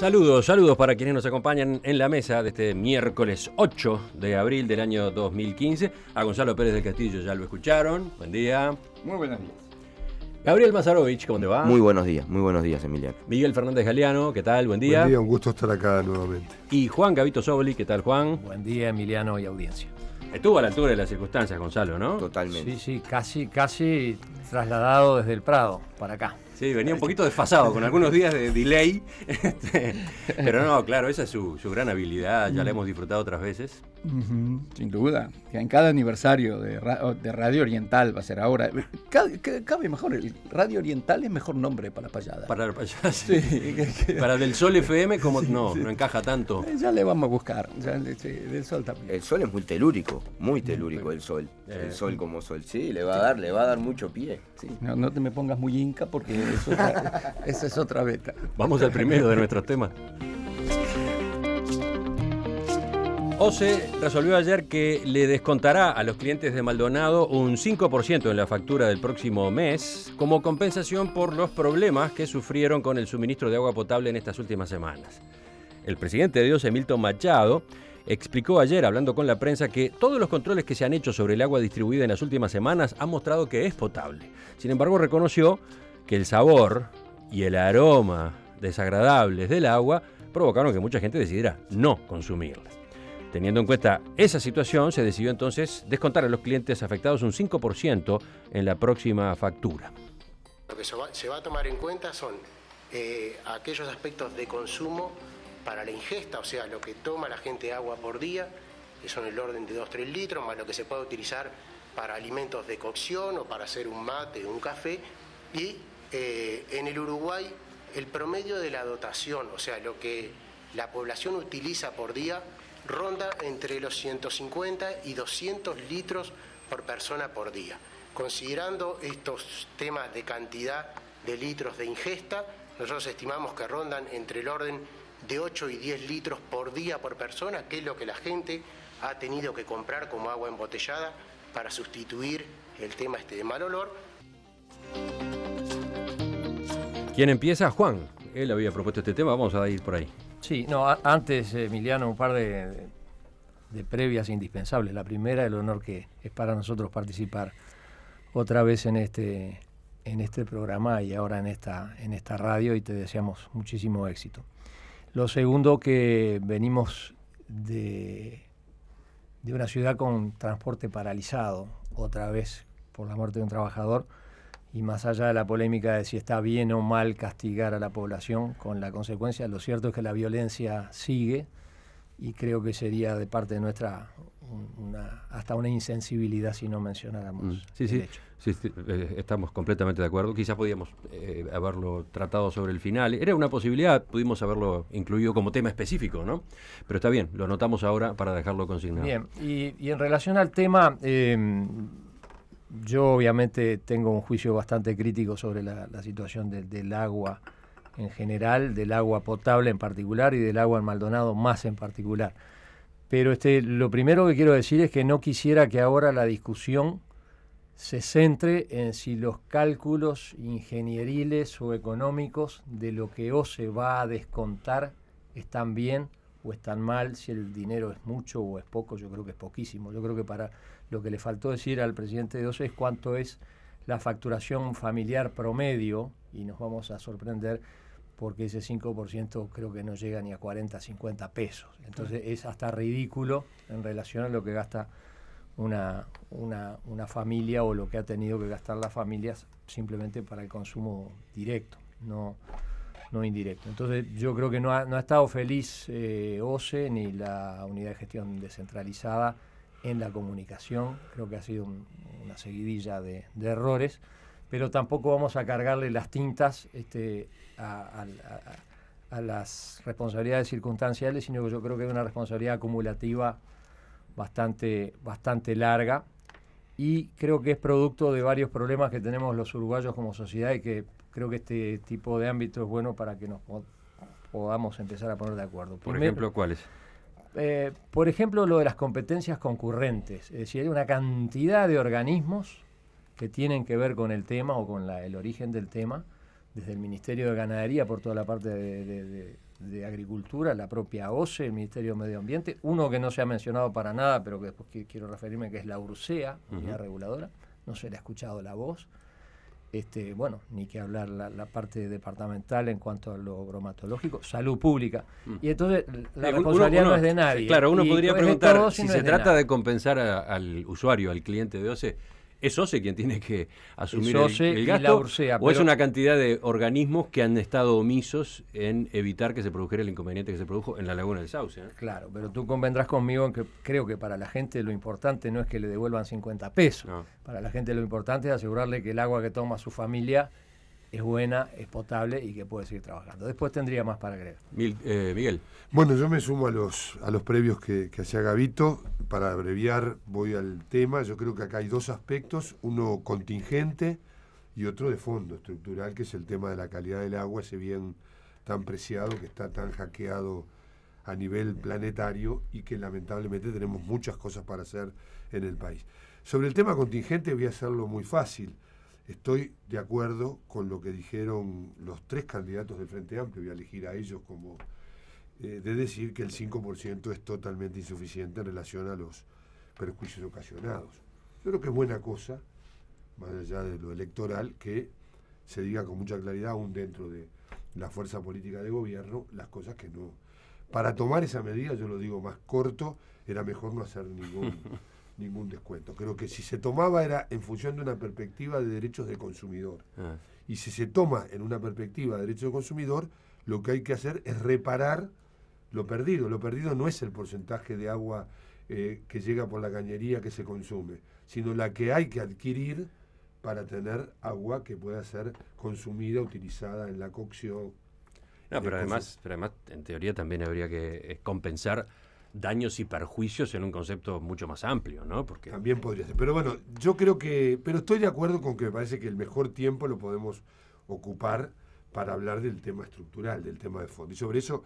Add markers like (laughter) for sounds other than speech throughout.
Saludos, saludos para quienes nos acompañan en la mesa de este miércoles 8 de abril del año 2015. A Gonzalo Pérez del Castillo ya lo escucharon. Buen día. Muy buenos días. Gabriel Mazarovich, ¿cómo te va? Muy buenos días, muy buenos días, Emiliano. Miguel Fernández Galeano, ¿qué tal? Buen día. Buen día, un gusto estar acá nuevamente. Y Juan Gavito Soboli, ¿qué tal, Juan? Buen día, Emiliano y audiencia. Estuvo a la altura de las circunstancias, Gonzalo, ¿no? Totalmente. Sí, sí, casi, casi trasladado desde el Prado para acá. Sí, venía un poquito desfasado, con algunos días de delay. (laughs) Este, pero no, claro, esa es su, su gran habilidad, ya la mm. hemos disfrutado otras veces sin duda, en cada aniversario de, Radio Oriental va a ser ahora. Cabe, cabe mejor, Radio Oriental es mejor nombre para la payada. Para la payada, para Del Sol FM, como no, no encaja tanto. Eh, ya le vamos a buscar, Sol también. El Sol es muy telúrico, muy telúrico el Sol. Eh. El Sol como Sol, sí, le va a dar, le va a dar mucho pie. No, no, te me pongas muy inca porque (laughs) esa es otra beta. Vamos al primero de nuestros temas. OCE resolvió ayer que le descontará a los clientes de Maldonado un 5% en la factura del próximo mes como compensación por los problemas que sufrieron con el suministro de agua potable en estas últimas semanas. El presidente de OCE, Milton Machado, explicó ayer, hablando con la prensa, que todos los controles que se han hecho sobre el agua distribuida en las últimas semanas han mostrado que es potable. Sin embargo, reconoció que el sabor y el aroma desagradables del agua provocaron que mucha gente decidiera no consumirla. Teniendo en cuenta esa situación, se decidió entonces descontar a los clientes afectados un 5% en la próxima factura. Lo que se va, a tomar en cuenta son eh, aquellos aspectos de consumo para la ingesta, o sea, lo que toma la gente agua por día, que son el orden de 2-3 litros, más lo que se puede utilizar para alimentos de cocción o para hacer un mate, un café. Y eh, en el Uruguay, el promedio de la dotación, o sea, lo que la población utiliza por día ronda entre los 150 y 200 litros por persona por día. Considerando estos temas de cantidad de litros de ingesta, nosotros estimamos que rondan entre el orden de 8 y 10 litros por día por persona, que es lo que la gente ha tenido que comprar como agua embotellada para sustituir el tema este de mal olor. ¿Quién empieza? Juan. Él había propuesto este tema, vamos a ir por ahí. Sí, no, antes, Emiliano, un par de, de previas indispensables. La primera, el honor que es para nosotros participar otra vez en este, en este programa y ahora en esta, en esta radio y te deseamos muchísimo éxito. Lo segundo, que venimos de, de una ciudad con transporte paralizado, otra vez por la muerte de un trabajador y más allá de la polémica de si está bien o mal castigar a la población con la consecuencia, lo cierto es que la violencia sigue y creo que sería de parte de nuestra hasta una insensibilidad si no mencionáramos. Mm. Sí, sí, eh, estamos completamente de acuerdo. Quizás podíamos eh, haberlo tratado sobre el final. Era una posibilidad, pudimos haberlo incluido como tema específico, ¿no? Pero está bien, lo anotamos ahora para dejarlo consignado. Bien, y, en relación al tema, eh, yo obviamente tengo un juicio bastante crítico sobre la, situación del agua en general, del agua potable en particular y del agua en Maldonado más en particular. Pero este, lo primero que quiero decir es que no quisiera que ahora la discusión se centre en si los cálculos ingenieriles o económicos de lo que o se va a descontar están bien o están mal, si el dinero es mucho o es poco, yo creo que es poquísimo. Yo creo que para lo que le faltó decir al presidente de OCE es cuánto es la facturación familiar promedio, y nos vamos a sorprender porque ese 5% creo que no llega ni a 40, 50 pesos. Entonces es hasta ridículo en relación a lo que gasta una, familia o lo que ha tenido que gastar las familias simplemente para el consumo directo, no, indirecto. Entonces yo creo que no ha, no ha estado feliz eh, Ose OCE ni la unidad de gestión descentralizada en la comunicación. Creo que ha sido una seguidilla de, errores, pero tampoco vamos a cargarle las tintas este, a, las responsabilidades circunstanciales, sino que yo creo que es una responsabilidad acumulativa bastante, bastante larga y creo que es producto de varios problemas que tenemos los uruguayos como sociedad y que creo que este tipo de ámbito es bueno para que nos podamos empezar a poner de acuerdo. Por ejemplo, ¿cuáles? Eh, por ejemplo, lo de las competencias concurrentes. Es decir, hay una cantidad de organismos que tienen que ver con el tema o con el origen del tema, desde el Ministerio de Ganadería por toda la parte de, Agricultura, la propia OCE, el Ministerio de Medio Ambiente, uno que no se ha mencionado para nada, pero que después quiero referirme, que es la URCEA, la reguladora, no se le ha escuchado la voz este, bueno, ni que hablar la, parte departamental en cuanto a lo bromatológico, salud pública. Mm. Y entonces la responsabilidad no es de nadie. Claro, uno podría preguntar si, se trata de compensar al usuario, al cliente de OCE, es OCE quien tiene que asumir el, gasto. La o es una cantidad de organismos que han estado omisos en evitar que se produjera el inconveniente que se produjo en la laguna del Sauce. ¿eh? Claro, pero tú convendrás conmigo en que creo que para la gente lo importante no es que le devuelvan 50 pesos. Para la gente lo importante es asegurarle que el agua que toma su familia es buena, es potable y que puede seguir trabajando. Después tendría más para agregar. Eh, Miguel. Bueno, yo me sumo a los, a los previos que, que hacía Gavito. Para abreviar, voy al tema. Yo creo que acá hay dos aspectos, uno contingente y otro de fondo estructural, que es el tema de la calidad del agua, ese bien tan preciado que está tan hackeado a nivel planetario y que lamentablemente tenemos muchas cosas para hacer en el país. Sobre el tema contingente voy a hacerlo muy fácil Estoy de acuerdo con lo que dijeron los tres candidatos del Frente Amplio, voy a elegir a ellos como eh, de decir que el 5% es totalmente insuficiente en relación a los perjuicios ocasionados. Yo creo que es buena cosa, más allá de lo electoral, que se diga con mucha claridad, aún dentro de la fuerza política de gobierno, las cosas que no. Para tomar esa medida, yo lo digo más corto, era mejor no hacer ningún (laughs) ningún descuento. Creo que si se tomaba era en función de una perspectiva de derechos de consumidor. Ah. Y si se toma en una perspectiva de derechos de consumidor, lo que hay que hacer es reparar lo perdido. Lo perdido no es el porcentaje de agua eh, que llega por la cañería que se consume, sino la que hay que adquirir para tener agua que pueda ser consumida, utilizada en la cocción. No, pero además, pero además, en teoría también habría que eh, compensar daños y perjuicios en un concepto mucho más amplio, ¿no? Porque... También podría ser. Pero bueno, yo creo que. Pero estoy de acuerdo con que me parece que el mejor tiempo lo podemos ocupar para hablar del tema estructural, del tema de fondo. Y sobre eso,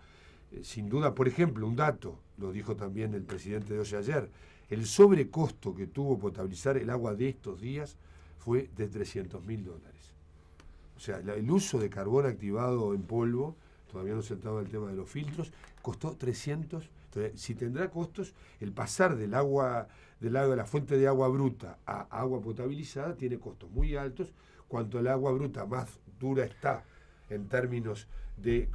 eh, sin duda, por ejemplo, un dato, lo dijo también el presidente de hoy ayer, el sobrecosto que tuvo potabilizar el agua de estos días fue de 300 mil dólares. O sea, el uso de carbón activado en polvo todavía no se trataba el tema de los filtros, costó 300. si tendrá costos, el pasar del agua, del de la fuente de agua bruta a agua potabilizada tiene costos muy altos. Cuanto el agua bruta más dura está en términos de eh,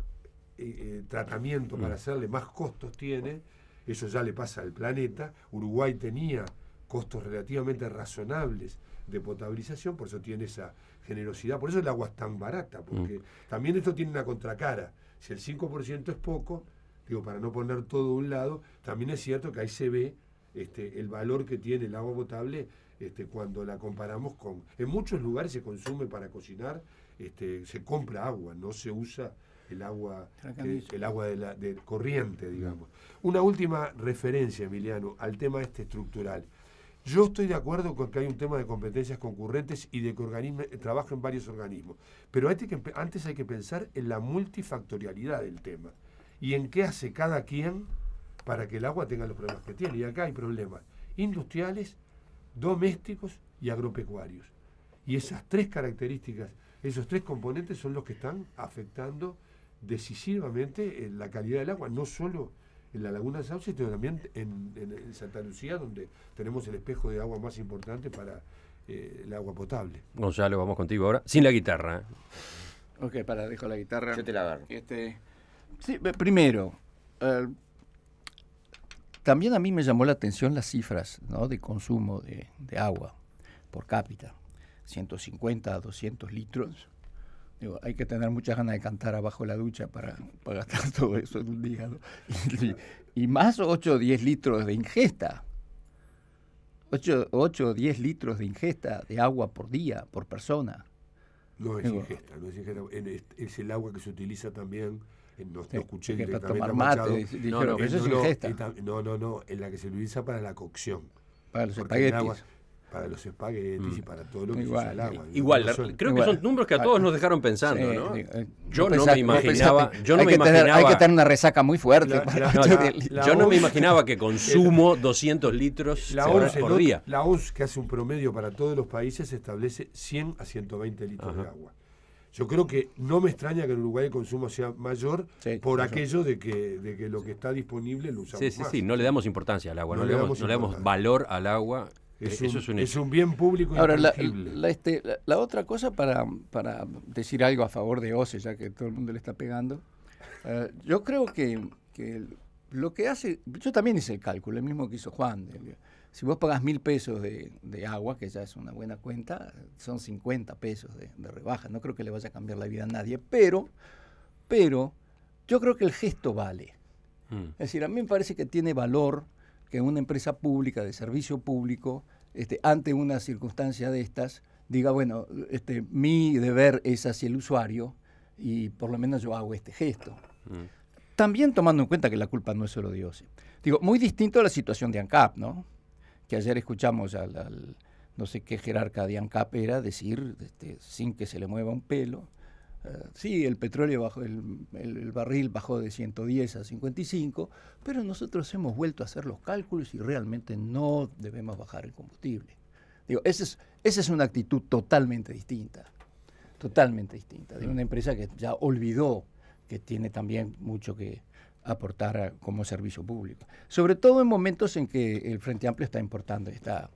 eh, tratamiento para mm. hacerle más costos tiene, eso ya le pasa al planeta. Uruguay tenía costos relativamente razonables de potabilización, por eso tiene esa generosidad. Por eso el agua es tan barata, mm. porque también esto tiene una contracara. Si el 5% es poco, digo, para no poner todo a un lado, también es cierto que ahí se ve este, el valor que tiene el agua potable este, cuando la comparamos con... En muchos lugares se consume para cocinar, este, se compra agua, no se usa el agua, agua de, de corriente, digamos. Una última referencia, Emiliano, al tema este estructural. Yo estoy de acuerdo con que hay un tema de competencias concurrentes y de que organismo, eh, trabajo en varios organismos, pero que, antes hay que pensar en la multifactorialidad del tema y en qué hace cada quien para que el agua tenga los problemas que tiene. Y acá hay problemas industriales, domésticos y agropecuarios. Y esas tres características, esos tres componentes son los que están afectando decisivamente eh, la calidad del agua, no solo en la laguna de Sauce, sino también en, Santa Lucía, donde tenemos el espejo de agua más importante para eh, el agua potable. ya lo vamos contigo ahora, sin la guitarra. ¿eh? Ok, para, dejo la guitarra. Yo te la Este, sí, primero, eh, también a mí me llamó la atención las cifras de consumo de, de agua por cápita, 150 a 200 litros hay que tener muchas ganas de cantar abajo la ducha para, gastar (laughs) todo eso en un día. Y, más 8 o 10 litros de ingesta. 8, o 10 litros de ingesta de agua por día, por persona. No es ingesta, no es ingesta. Es el agua que se utiliza también. en eh, sí, no escuché que para no, no, eso eh, es ingesta. no, no, no, en la que se utiliza para la cocción. Para los espaguetis para los espaguetis y mm. para todo lo que igual, usa el agua. Igual, creo que son números que a ah, todos nos dejaron pensando, ¿no? Yo no, me imaginaba, hay que tener una resaca muy fuerte. yo, no me imaginaba que consumo 200 litros la por día. La OMS, que hace un promedio para todos los países, establece 100 a 120 litros de agua. Yo creo que no me extraña que en Uruguay el consumo sea mayor por aquello de que, de que lo que está disponible lo usamos. Sí, sí, sí, no le damos importancia al agua, no, le damos valor al agua es, un, bien público. Ahora, la, este, otra cosa para, decir algo a favor de OCE, ya que todo el mundo le está pegando, eh, yo creo que, lo que hace, yo también hice el cálculo, el mismo que hizo Juan. si vos pagás mil pesos de, agua, que ya es una buena cuenta, son 50 pesos de, rebaja. No creo que le vaya a cambiar la vida a nadie, pero, pero yo creo que el gesto vale. Mm. Es decir, a mí me parece que tiene valor que una empresa pública, de servicio público, este, ante una circunstancia de estas, diga, bueno, este, mi deber es hacia el usuario y por lo menos yo hago este gesto. Mm. También tomando en cuenta que la culpa no es solo de Digo, muy distinto a la situación de ANCAP, ¿no? Que ayer escuchamos al, no sé qué jerarca de ANCAP era decir, este, sin que se le mueva un pelo, eh, sí, el petróleo bajó, el, barril bajó de 110 a 55, pero nosotros hemos vuelto a hacer los cálculos y realmente no debemos bajar el combustible. Digo, esa es, una actitud totalmente distinta, totalmente distinta, de una empresa que ya olvidó que tiene también mucho que aportar como servicio público. Sobre todo en momentos en que el Frente Amplio está importando, está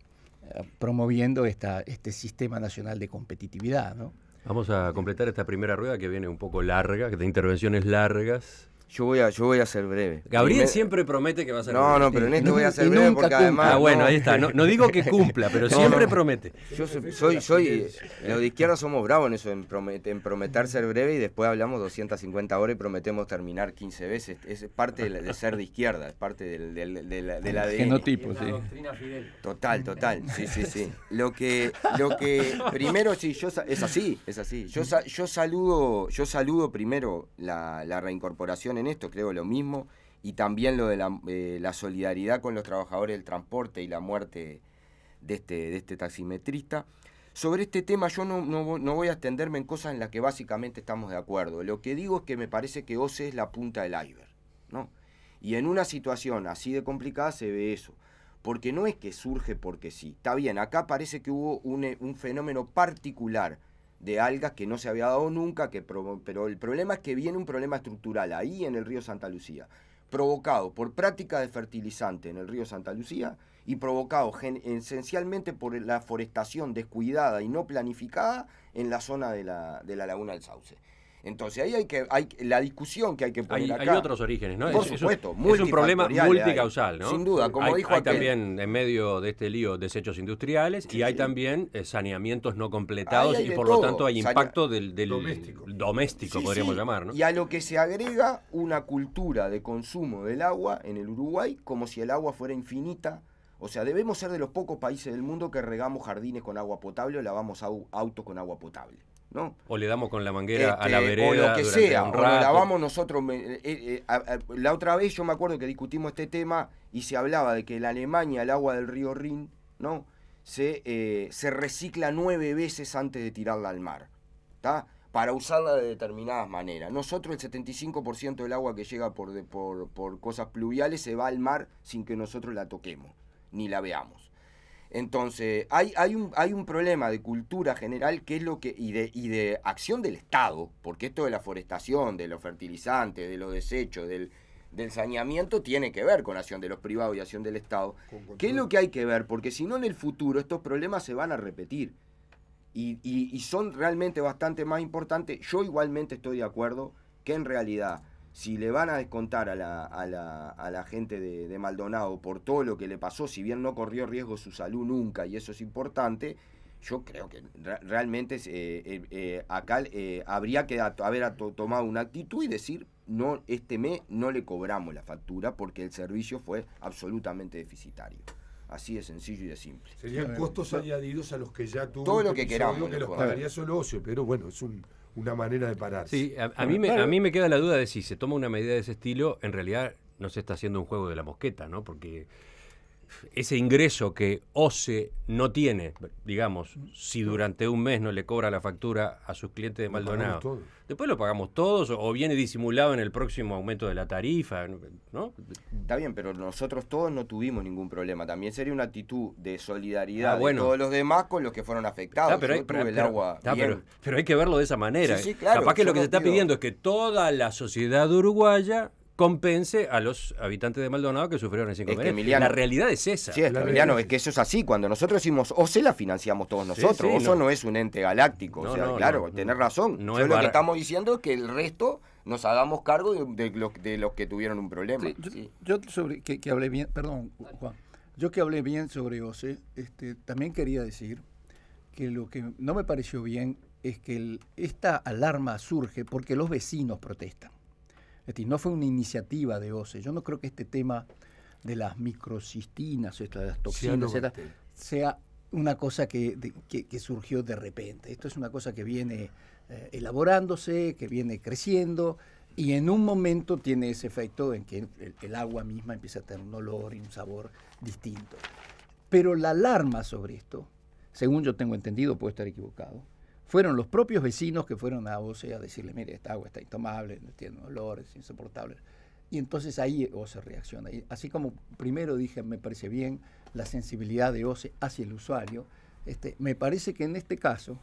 eh, promoviendo este sistema nacional de competitividad, ¿no? Vamos a completar esta primera rueda que viene un poco larga, que de intervenciones largas. Yo voy, a, yo voy a ser breve. Gabriel siempre promete que va a ser no, breve. No, no, pero en esto voy a ser breve porque además. Ah, bueno, no... ahí está. No, digo que (laughs) cumpla, pero siempre promete. Yo soy, soy, los de izquierda somos bravos en eso, en, prometer ser breve y después hablamos 250 horas y prometemos terminar 15 veces. Es parte de, ser de izquierda, es parte del, la del, Total, total. Sí, sí, sí. Lo que, lo que primero, sí, yo, es así, es así. Yo, yo, saludo, yo saludo primero la, reincorporación esto, creo lo mismo, y también lo de eh, la, solidaridad con los trabajadores del transporte y la muerte de este, de este taximetrista. Sobre este tema yo no, no, voy a extenderme en cosas en las que básicamente estamos de acuerdo. Lo que digo es que me parece que OCE es la punta del IBER, ¿no? Y en una situación así de complicada se ve eso. Porque no es que surge porque sí. Está bien, acá parece que hubo un, eh, un fenómeno particular de algas que no se había dado nunca, que pero el problema es que viene un problema estructural ahí en el río Santa Lucía, provocado por práctica de fertilizante en el río Santa Lucía y provocado esencialmente por la forestación descuidada y no planificada en la zona de la, de la laguna del Sauce. Entonces ahí hay que hay la discusión que hay que poner hay, acá. Hay otros orígenes, ¿no? es, un problema multicausal, ¿no? Sin duda, como dijo hay también en medio de este lío desechos industriales y hay también eh, saneamientos no completados y por lo tanto hay impacto del, doméstico, podríamos llamar, ¿no? Y a lo que se agrega una cultura de consumo del agua en el Uruguay como si el agua fuera infinita. O sea, debemos ser de los pocos países del mundo que regamos jardines con agua potable o lavamos autos con agua potable. O le damos con la manguera a la vereda. Este, o lo que sea, o nosotros. Eh, eh, la otra vez yo me acuerdo que discutimos este tema y se hablaba de que en Alemania el agua del río Rin, ¿no? Se, eh, se recicla nueve veces antes de tirarla al mar, ¿está? Para usarla de determinadas maneras. Nosotros el 75% del agua que llega por, por cosas pluviales se va al mar sin que nosotros la toquemos, ni la veamos. Entonces, hay, un, problema de cultura general que es lo que, y, de, y de acción del Estado, porque esto de la forestación, de los fertilizantes, de los desechos, del, saneamiento, tiene que ver con la acción de los privados y acción del Estado. ¿Qué es lo que hay que ver? Porque si no, en el futuro estos problemas se van a repetir. y, y son realmente bastante más importantes. Yo igualmente estoy de acuerdo que en realidad si le van a descontar a la, a la, gente de, Maldonado por todo lo que le pasó, si bien no corrió riesgo su salud nunca, y eso es importante, yo creo que realmente eh, eh, eh, acá eh, habría que haber tomado una actitud y decir, no, este mes no le cobramos la factura porque el servicio fue absolutamente deficitario. Así de sencillo y de simple. Serían costos añadidos a los que ya tuvo. Todo lo que queramos. Que los pagaría solo ocio, pero bueno, es un una manera de pararse. Sí, a, mí a mí me queda la duda de si se toma una medida de ese estilo, en realidad no se está haciendo un juego de la mosqueta, ¿no? Porque ese ingreso que OCE no tiene, digamos, mm. si durante un mes no le cobra la factura a sus clientes de Maldonado, después lo pagamos todos o viene disimulado en el próximo aumento de la tarifa, ¿no? Está bien, pero nosotros todos no tuvimos ningún problema. También sería una actitud de solidaridad ah, bueno. de todos los demás con los que fueron afectados. Ah, pero, hay, hay que verlo de esa manera. ¿eh? Capaz que lo que se está pidiendo es que toda la sociedad uruguaya compense a los habitantes de Maldonado que sufrieron ese inconveniente. la realidad es esa. Sí, es, que, Emiliano, es que eso es así. Cuando nosotros hicimos OCE la financiamos todos nosotros. Sí, no. es un ente galáctico. o sea, claro, tenés razón. lo que estamos diciendo es que el resto nos hagamos cargo de, los, que tuvieron un problema. Yo, sobre que, hablé bien, perdón, Juan. Yo que hablé bien sobre OCE, este, también quería decir que lo que no me pareció bien es que esta alarma surge porque los vecinos protestan. Es no fue una iniciativa de OCE. Yo no creo que este tema de las microcistinas, o de las toxinas, sea una cosa que, surgió de repente. Esto es una cosa que viene eh, elaborándose, que viene creciendo, y en un momento tiene ese efecto en que el, agua misma empieza a tener un olor y un sabor distinto. Pero la alarma sobre esto, según yo tengo entendido, puede estar equivocado, fueron los propios vecinos que fueron a OCE eh, a decirle, mire, esta agua está intomable, tiene olor, es insoportable. Y entonces ahí eh, OCE reacciona. así como primero dije, me parece bien la sensibilidad de OCE hacia el usuario, este, me parece que en este caso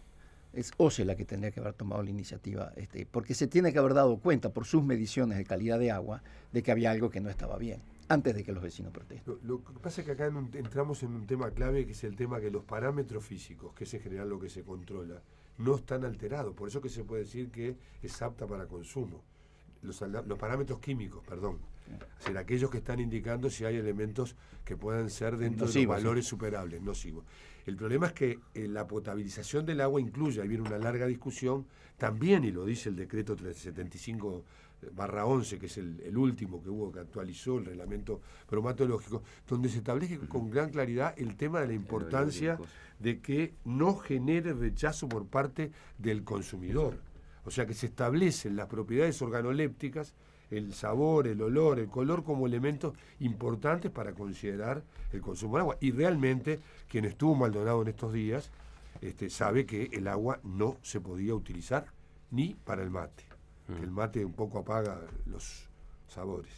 es OCE la que tendría que haber tomado la iniciativa, este, porque se tiene que haber dado cuenta por sus mediciones de calidad de agua de que había algo que no estaba bien antes de que los vecinos protesten. Lo, que pasa es que acá entramos en un tema clave que es el tema de los parámetros físicos, que es en general lo que se controla, no están alterados. Por eso que se puede decir que es apta para consumo. Los, parámetros químicos, perdón. O aquellos que están indicando si hay elementos que puedan ser dentro de valores superables. superables, sigo. El problema es que eh, la potabilización del agua incluye, ahí viene una larga discusión, también, y lo dice el decreto 375 barra 11, que es el, último que hubo, que actualizó el reglamento bromatológico, donde se establece con gran claridad el tema de la importancia de que no genere rechazo por parte del consumidor. O sea, que se establecen las propiedades organolépticas, el sabor, el olor, el color como elementos importantes para considerar el consumo de agua. Y realmente, quien estuvo Maldonado en estos días, este, sabe que el agua no se podía utilizar ni para el mate que el mm. mate un poco apaga los sabores.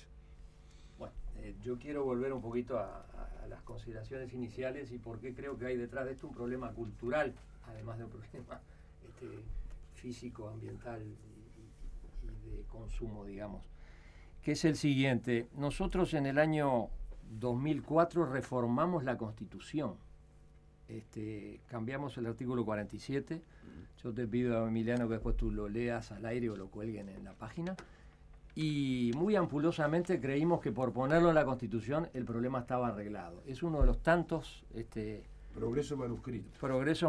Bueno, eh, yo quiero volver un poquito a, las consideraciones iniciales y por qué creo que hay detrás de esto un problema cultural, además de un (laughs) problema este, físico, ambiental y, de consumo, digamos, que es el siguiente. Nosotros en el año 2004 reformamos la Constitución este, cambiamos el artículo 47. Mm. Yo te pido a Emiliano que después tú lo leas al aire o lo cuelguen en la página. Y muy ampulosamente creímos que por ponerlo en la Constitución el problema estaba arreglado. Es uno de los tantos este, progresos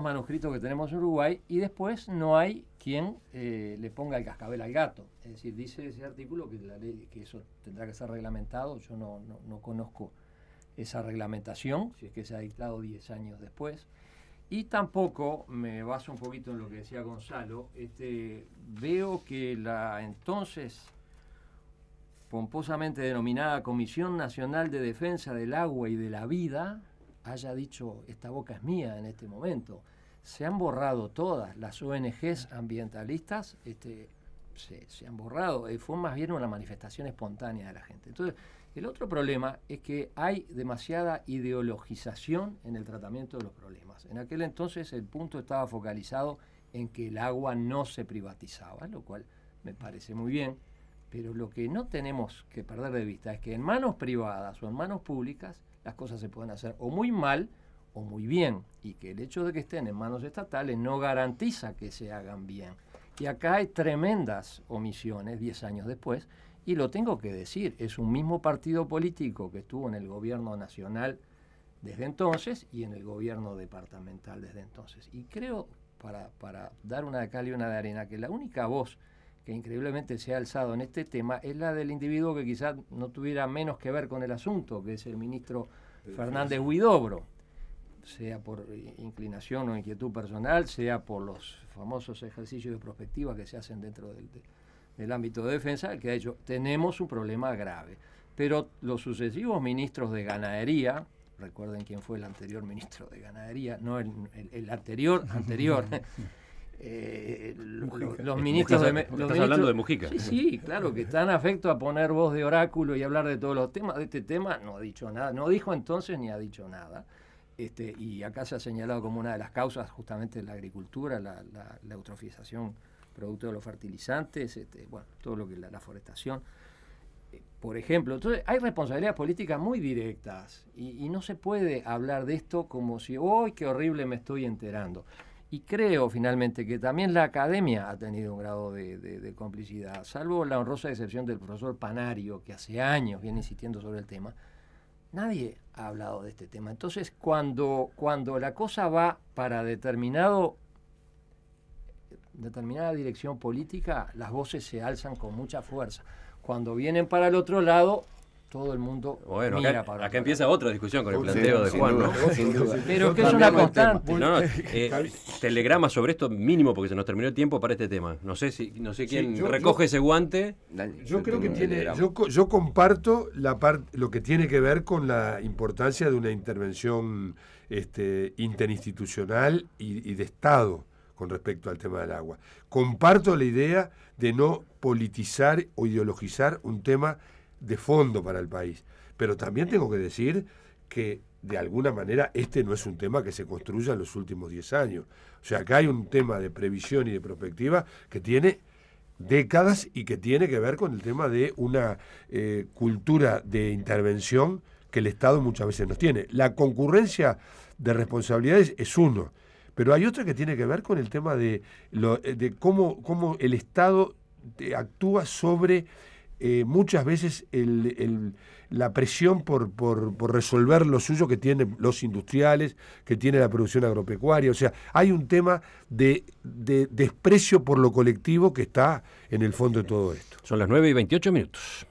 manuscritos que tenemos en Uruguay y después no hay quien eh, le ponga el cascabel al gato. Es decir, dice ese artículo que, la que eso tendrá que ser reglamentado. Yo no, no conozco esa reglamentación, si es que se ha dictado 10 años después. Y tampoco, me baso un poquito en lo que decía Gonzalo, este, veo que la entonces pomposamente denominada Comisión Nacional de Defensa del Agua y de la Vida haya dicho, esta boca es mía en este momento. Se han borrado todas las ONGs ambientalistas, este, se, se han borrado, eh, fue más bien una manifestación espontánea de la gente. Entonces, el otro problema es que hay demasiada ideologización en el tratamiento de los problemas. En aquel entonces el punto estaba focalizado en que el agua no se privatizaba, lo cual me parece muy bien, pero lo que no tenemos que perder de vista es que en manos privadas o en manos públicas las cosas se pueden hacer o muy mal o muy bien, y que el hecho de que estén en manos estatales no garantiza que se hagan bien. Y acá hay tremendas omisiones 10 años después y lo tengo que decir, es un mismo partido político que estuvo en el gobierno nacional desde entonces y en el gobierno departamental desde entonces. Y creo, para, dar una de cal y una de arena, que la única voz que increíblemente se ha alzado en este tema es la del individuo que quizás no tuviera menos que ver con el asunto, que es el ministro Fernández Huidobro, sea por eh, inclinación o inquietud personal, sea por los famosos ejercicios de prospectiva que se hacen dentro del, el ámbito de defensa, que ha dicho, tenemos un problema grave. Pero los sucesivos ministros de ganadería, recuerden quién fue el anterior ministro de ganadería, no el, anterior, (laughs) anterior. (laughs) Eh, los ministros de, hablando de Mujica. Sí, claro, que están afecto a poner voz de oráculo y hablar de todos los temas. De este tema no ha dicho nada, no dijo entonces ni ha dicho nada. Este, y acá se ha señalado como una de las causas justamente la agricultura, la eutrofización producto de los fertilizantes, este, bueno, todo lo que la, la forestación. Eh, por ejemplo, entonces hay responsabilidades políticas muy directas y, no se puede hablar de esto como si, ¡ay, qué horrible me estoy enterando! Y creo finalmente que también la academia ha tenido un grado de, complicidad, salvo la honrosa excepción del profesor Panario, que hace años viene insistiendo sobre el tema. Nadie ha hablado de este tema. Entonces, cuando, cuando la cosa va para determinado determinada dirección política, las voces se alzan con mucha fuerza. Cuando vienen para el otro lado, todo el mundo bueno, mira acá, para acá empieza otra discusión con el planteo de Juan, ¿no? Pero que es una constante. Eh, (laughs) telegrama sobre esto mínimo porque se nos terminó el tiempo para este tema. No sé si no sé quién recoge ese guante. Yo creo que tiene yo, comparto la parte lo que tiene que ver con la importancia de una intervención este, interinstitucional y de Estado con respecto al tema del agua. Comparto la idea de no politizar o ideologizar un tema de fondo para el país, pero también tengo que decir que de alguna manera este no es un tema que se construya en los últimos 10 años. O sea, acá hay un tema de previsión y de perspectiva que tiene décadas y que tiene que ver con el tema de una eh, cultura de intervención que el Estado muchas veces nos tiene. La concurrencia de responsabilidades es uno, pero hay otra que tiene que ver con el tema de, eh, cómo, cómo el Estado eh, actúa sobre eh, muchas veces la presión por, resolver lo suyo que tienen los industriales, que tiene la producción agropecuaria. O sea, hay un tema de, de desprecio por lo colectivo que está en el fondo de todo esto. Son las 9 y 28 minutos.